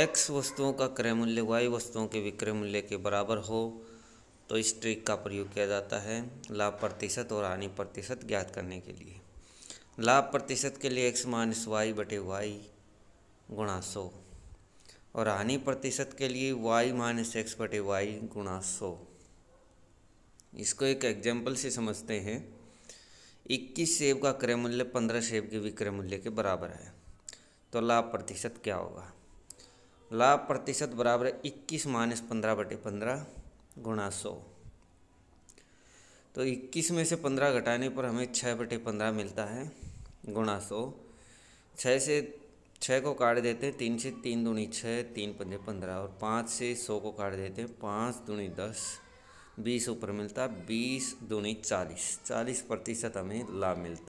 x वस्तुओं का क्रय मूल्य वाई वस्तुओं के विक्रय मूल्य के बराबर हो तो इस ट्रिक का प्रयोग किया जाता है लाभ प्रतिशत और हानि प्रतिशत ज्ञात करने के लिए लाभ प्रतिशत के लिए एक्स माइनस वाई बटे वाई गुणा सौ और हानि प्रतिशत के लिए वाई माइनस एक्स बटे वाई गुणा सौ इसको एक एग्जाम्पल से समझते हैं इक्कीस सेब का क्रय मूल्य पंद्रह सेब के विक्रय मूल्य के बराबर है तो लाभ प्रतिशत क्या होगा लाभ प्रतिशत बराबर इक्कीस माइनस पंद्रह बटे पंद्रह गुणा सौ तो इक्कीस में से पंद्रह घटाने पर हमें छः बटे पंद्रह मिलता है गुणा सौ छः से छः को काट देते हैं तीन से तीन दूनी छः तीन पंद्रह पंद्रह और पाँच से सौ को काट देते हैं पाँच दूनी दस बीस ऊपर मिलता है बीस दूनी चालीस चालीस प्रतिशत हमें लाभ मिलता